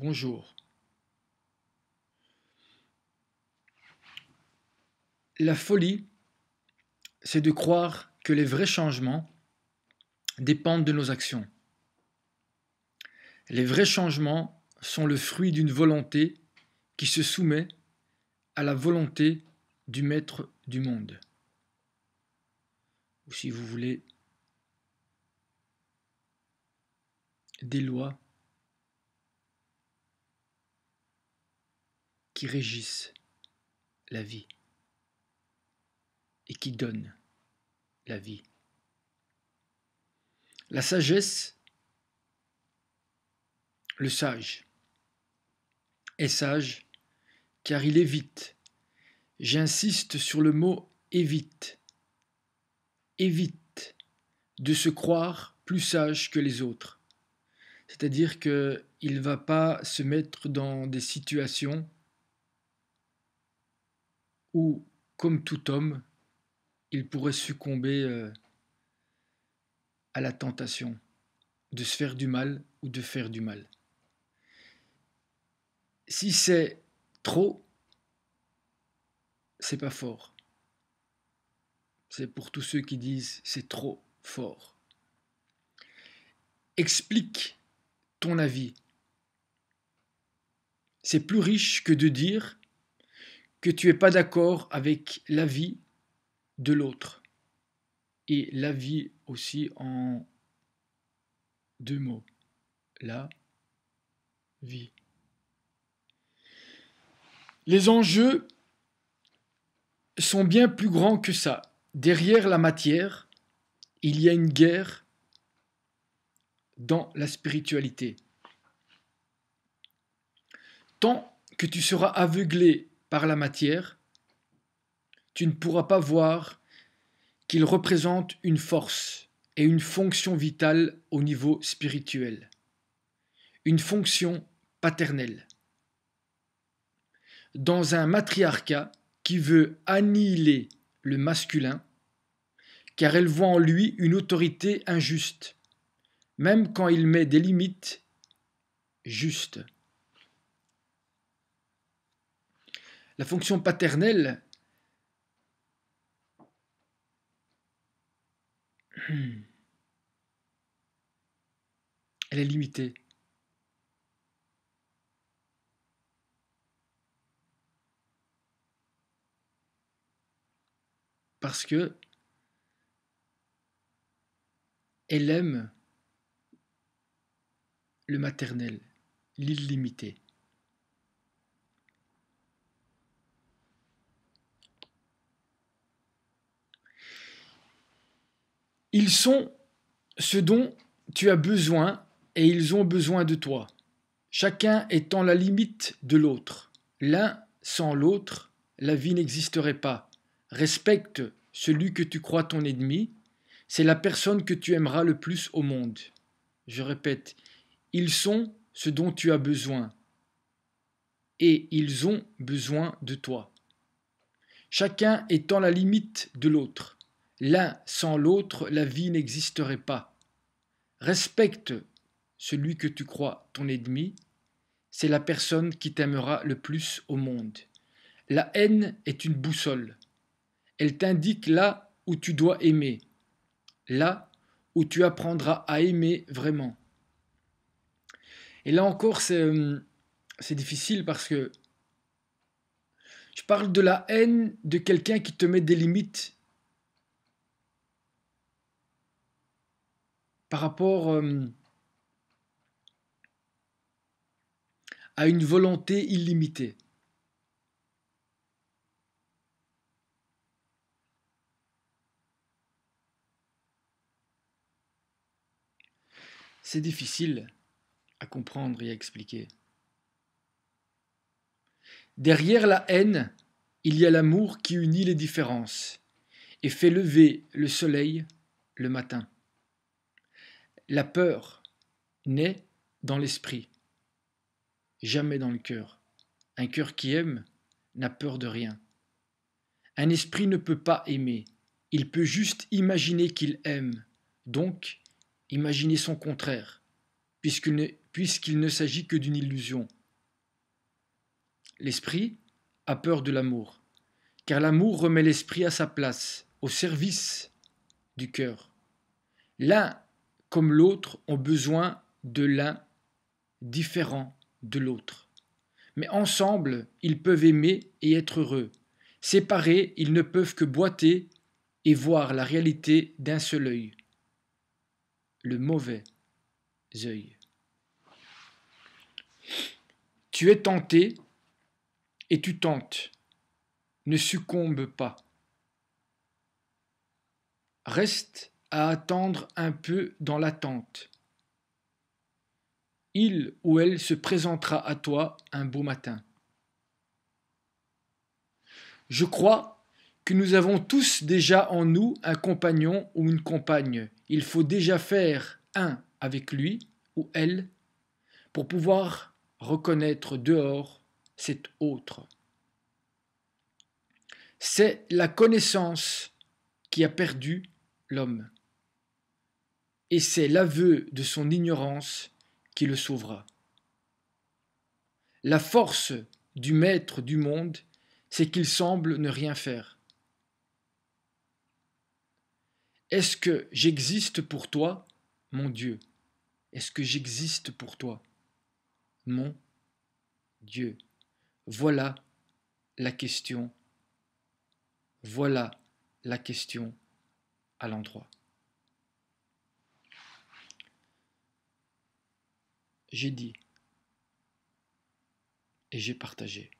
Bonjour. La folie, c'est de croire que les vrais changements dépendent de nos actions. Les vrais changements sont le fruit d'une volonté qui se soumet à la volonté du maître du monde. Ou si vous voulez, des lois qui régissent la vie et qui donnent la vie. La sagesse, le sage, est sage car il évite. J'insiste sur le mot évite. Évite de se croire plus sage que les autres. C'est-à-dire qu'il ne va pas se mettre dans des situations où, comme tout homme, il pourrait succomber euh, à la tentation de se faire du mal ou de faire du mal. Si c'est trop, c'est pas fort. C'est pour tous ceux qui disent c'est trop fort. Explique ton avis. C'est plus riche que de dire que tu n'es pas d'accord avec la vie de l'autre et la vie aussi en deux mots. La vie. Les enjeux sont bien plus grands que ça. Derrière la matière, il y a une guerre dans la spiritualité. Tant que tu seras aveuglé par la matière, tu ne pourras pas voir qu'il représente une force et une fonction vitale au niveau spirituel, une fonction paternelle. Dans un matriarcat qui veut annihiler le masculin, car elle voit en lui une autorité injuste, même quand il met des limites justes. la fonction paternelle elle est limitée. Parce que elle aime le maternel, l'illimité. Ils sont ce dont tu as besoin et ils ont besoin de toi, chacun étant la limite de l'autre. L'un sans l'autre, la vie n'existerait pas. Respecte celui que tu crois ton ennemi, c'est la personne que tu aimeras le plus au monde. Je répète, ils sont ce dont tu as besoin et ils ont besoin de toi. Chacun étant la limite de l'autre. L'un sans l'autre, la vie n'existerait pas. Respecte celui que tu crois ton ennemi, c'est la personne qui t'aimera le plus au monde. La haine est une boussole. Elle t'indique là où tu dois aimer, là où tu apprendras à aimer vraiment. Et là encore, c'est euh, difficile parce que je parle de la haine de quelqu'un qui te met des limites par rapport euh, à une volonté illimitée. C'est difficile à comprendre et à expliquer. Derrière la haine, il y a l'amour qui unit les différences et fait lever le soleil le matin. La peur naît dans l'esprit, jamais dans le cœur. Un cœur qui aime n'a peur de rien. Un esprit ne peut pas aimer, il peut juste imaginer qu'il aime, donc imaginer son contraire, puisqu'il ne, ne s'agit que d'une illusion. L'esprit a peur de l'amour, car l'amour remet l'esprit à sa place, au service du cœur. L'un comme l'autre, ont besoin de l'un différent de l'autre. Mais ensemble, ils peuvent aimer et être heureux. Séparés, ils ne peuvent que boiter et voir la réalité d'un seul œil, le mauvais œil. Tu es tenté et tu tentes. Ne succombe pas. Reste à attendre un peu dans l'attente. Il ou elle se présentera à toi un beau matin. Je crois que nous avons tous déjà en nous un compagnon ou une compagne. Il faut déjà faire un avec lui ou elle pour pouvoir reconnaître dehors cet autre. C'est la connaissance qui a perdu l'homme et c'est l'aveu de son ignorance qui le sauvera. La force du maître du monde, c'est qu'il semble ne rien faire. Est-ce que j'existe pour toi, mon Dieu Est-ce que j'existe pour toi, mon Dieu Voilà la question. Voilà la question à l'endroit. j'ai dit et j'ai partagé.